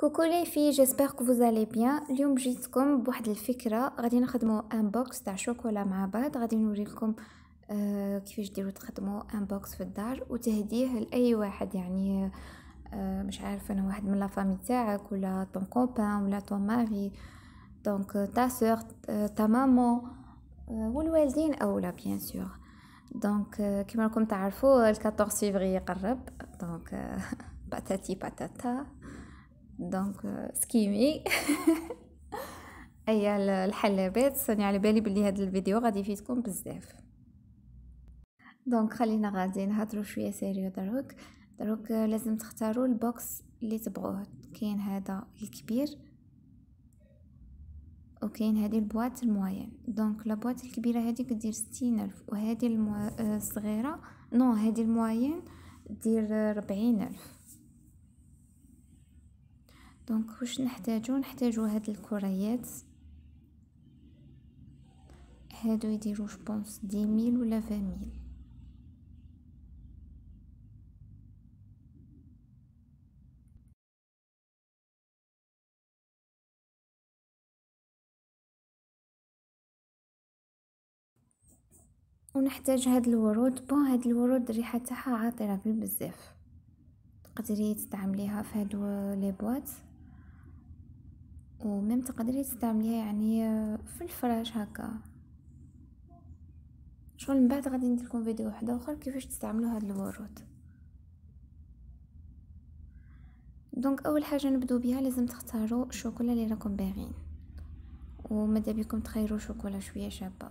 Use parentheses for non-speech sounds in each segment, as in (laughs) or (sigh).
كوكو لي في جيسبر كو فوزالي بيان اليوم جيتكم بواحد الفكره غادي نخدمو ان بوكس تاع شوكولا مع بعض غادي نوريلكم آه كيفاش ديروا تخدموا ان بوكس في الدار وتهديه لاي واحد يعني آه مش عارف انا واحد من لا فامي تاعك ولا طون كومبان ولا طون ماري دونك تا سور تا مامو والوالدين اولا بيان سور دونك كيما راكم تعرفوا ال 14 فيفري قرب دونك باتاتي باتاتا دونك سكيمي اي الحلابات راني على بالي بلي هذا الفيديو غادي يفيدكم بزاف دونك خلينا غادي نهضروا شويه سيريو دروك دروك آه، لازم تختاروا البوكس اللي تبغوه كاين هذا الكبير وكاين هذه البواط الموين دونك لا بواط الكبيره هذه كدير 60000 وهذه الصغيره آه، نو هذه الموين دير 40000 آه، دونك واش نحتاجو نحتاجو هاد الكريات هادو يديرو جوبونس دي ميل ولا فاميل ونحتاج هاد الورود بون هاد الورود الريحه تاعها عطره بزاف تقدري تستعمليها في هادو لي بواط وميم تقدري تستعمليها يعني في الفراش هكا شغل من بعد غادي ندير لكم فيديو واحد اخر كيفاش تستعملوا هاد الورود دونك اول حاجه نبدو بها لازم تختاروا الشوكولا اللي راكم باغين وماذا بكم تخيروا شوكولا شويه شابه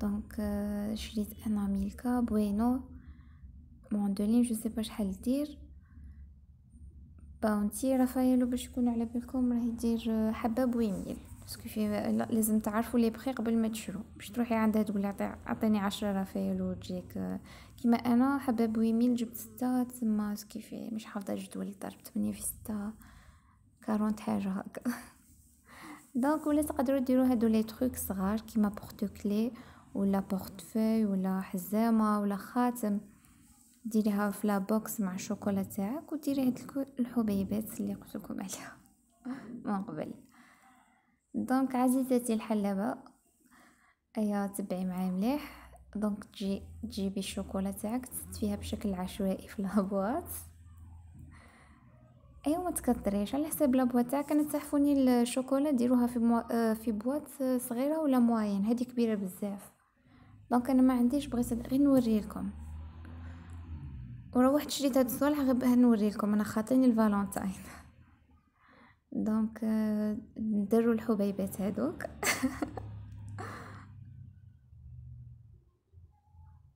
دونك آه، شريت انا ميلكا بوينو موندولين جو سي با شحال دير بونتي رافائيل باش يكون على بالكم راهي دير حباب ويميل باسكو في لازم تعرفوا لي بخي قبل ما تشرو باش تروحي عندها تقول عطيني 10 رافائيل وجيك كيما انا حباب ويميل جبت ستة تما سكي في مش حافظه جدول ضرب تمنية في ستة كارونت حاجه هكا دونك (laughs) ولا تقدروا ديروا هادو لي تروك صغار كيما بورتو كلي ولا بورتفوي ولا حزامه ولا خاتم ديريها في بوكس مع الشوكولا تاعك وديري هاد الحبيبات اللي قلتلكم عليها (laughs) من قبل دونك عزيزتي الحلبة ايا تبعي معايا مليح دونك تجي تجيبي الشوكولا تاعك فيها بشكل عشوائي في لابوات ايوا ما تكثريش على حساب لابوا تاعك انا تحفوني الشوكولا ديروها في مو... آه، في بواط صغيره ولا موين هذه كبيره بزاف دونك انا ما عنديش بغيت غير نوري لكم وروحت شريت هاد الصوالح غير باه نوريلكم انا خاطيني الفالونتاين دونك euh، ندرو الحبيبات هادوك (laughs)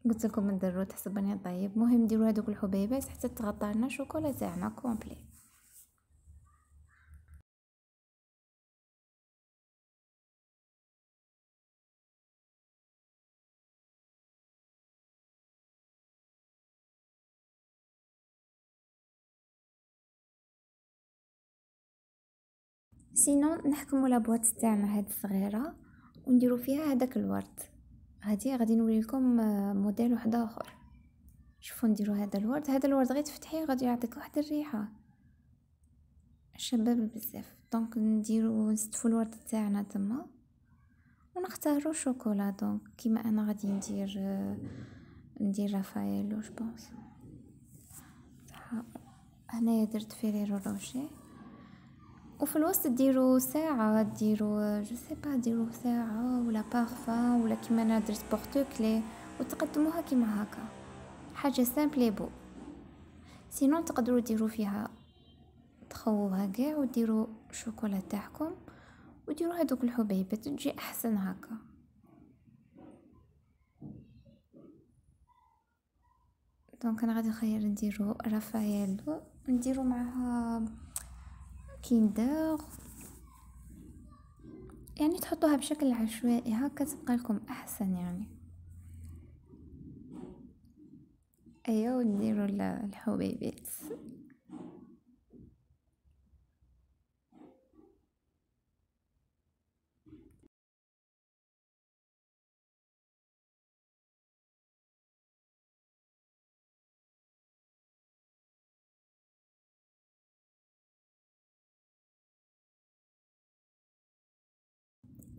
قلت لكم ندرو تحسبني طيب مهم ديروا هادوك الحبيبات حتى تغطى لنا الشوكولا تاعنا كومبلي سينو نحكمو لا بواط تاعنا هاد الصغيره ونديروا فيها هذاك الورد هادي غادي نوري لكم آه، موديل واحد اخر شوفوا نديرو هذا الورد هذا الورد غير تفتحيه غادي يعطيك واحد الريحه شباب بزاف دونك نديرو نستفو الورد تاعنا تما ونختاروا شوكولا دونك كيما انا غادي ندير آه، ندير رافائيلو جو بونس هنايا درت فيريرو روشيه وفي الوسط ديروا ساعة ديروا جو سي با ديروا ساعة ولا بارفا ولا كيما انا درت بورتو كلي وتقدموها كيما هكا حاجة سامبلي بو سينو تقدروا ديروا فيها تخووها كاع وديروا الشوكولا تاعكم وديروا هذوك الحبيبات تجي احسن هكا دونك انا غادي نخير نديرو رافايلو نديرو معها كيندر يعني تحطوها بشكل عشوائي هكا تبقى لكم احسن يعني ايوا نديروا الحبيبات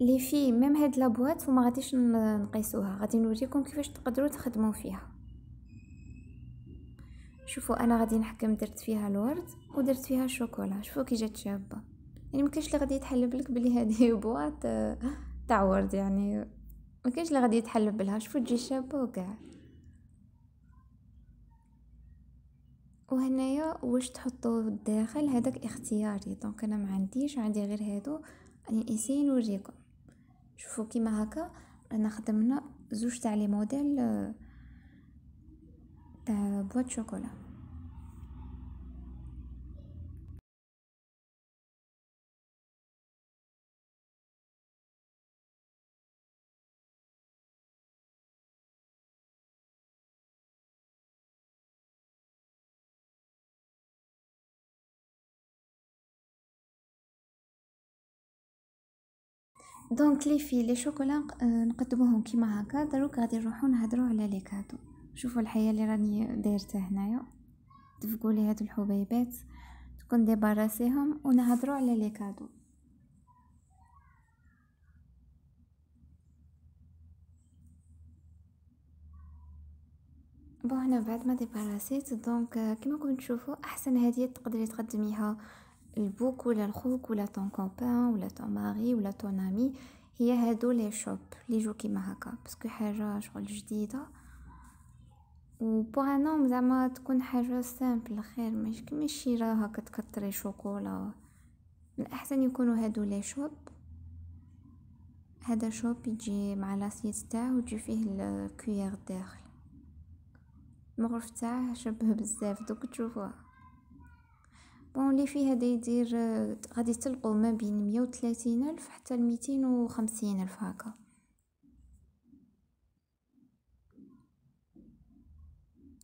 لي فيه ميم هاد لابوات وما غاديش نقيسوها غادي نوريكم كيفاش تقدروا تخدموا فيها شوفوا انا غادي نحكم درت فيها الورد ودرت فيها الشوكولا شوفوا كي جات شابه يعني ما كاينش اللي غادي يتحلب لك بلي هذه (laughs) بواط آه، تاع ورد يعني ما كاينش اللي غادي يتحلب لها شوفوا تجي شابه وكاع وهنايا واش تحطوا الداخل هذاك اختياري دونك انا ما عنديش عندي غير هادو راني يعني نسي نوريكم شوفوا كيما هكا رانا خدمنا زوج تاع لي موديل آه، تاع بواط شوكولا دونك لي في لي شوكولا آه، نقدموهم كيما هكا دروك غادي نروحو نهضرو على لي كادو شوفوا الحياه اللي راني دايرتها هنايا تفقوا لي هاد الحبيبات تكون ديباراسيهم ونهضروا على لي كادو بون هنا بعد ما ديباراسيت دونك آه، كيما كنتو تشوفوا احسن هديه تقدري تقدميها البوك ولا الخوك ولا طون كوبان ولا طون ماري ولا طون امي هي هادو لي شوب لي جو كيما هكا باسكو حاجه شغل جديده و بوغ انوم زعما تكون حاجه سامبل خير مش كيما الشراء هكا تكتري شوكولا من الاحسن يكونوا هادو لي شوب هذا شوب يجي مع لاسيت تاعه ويجي فيه الكوير داخل المغرف تاعه شبه بزاف دوك تشوفوه بون لي فيه هذا يدير غادي تلقوا ما بين مية الف حتى ل 250 الف هكا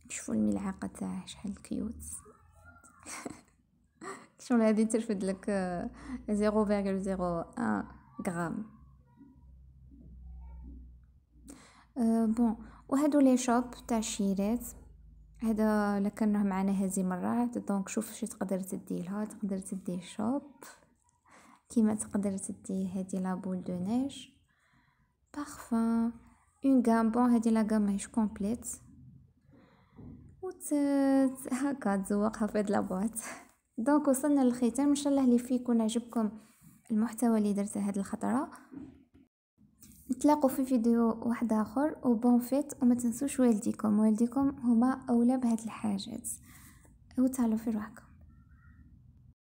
شوفوا الملعقه تاع شحال كيوت شغل غادي ترفد لك 0.01 غرام بون وهادو لي شوب تاع الشيرات هذا راه معنا هذه مرات دونك شوف شي تقدر تدي لها تقدر تدي شوب كيما تقدر تدي هذه لا بول دو نيج بارفان اون غام بون هذه لا غام ماهيش كومبليت و هكا تزوقها في هاد لابواط دونك وصلنا للختام ان شاء الله اللي فيكم عجبكم المحتوى اللي درته هاد الخطره نتلاقوا في فيديو واحد اخر وبون فيت وما تنسوش والديكم والديكم هما اولى بهاد الحاجات وتهلاو في روحكم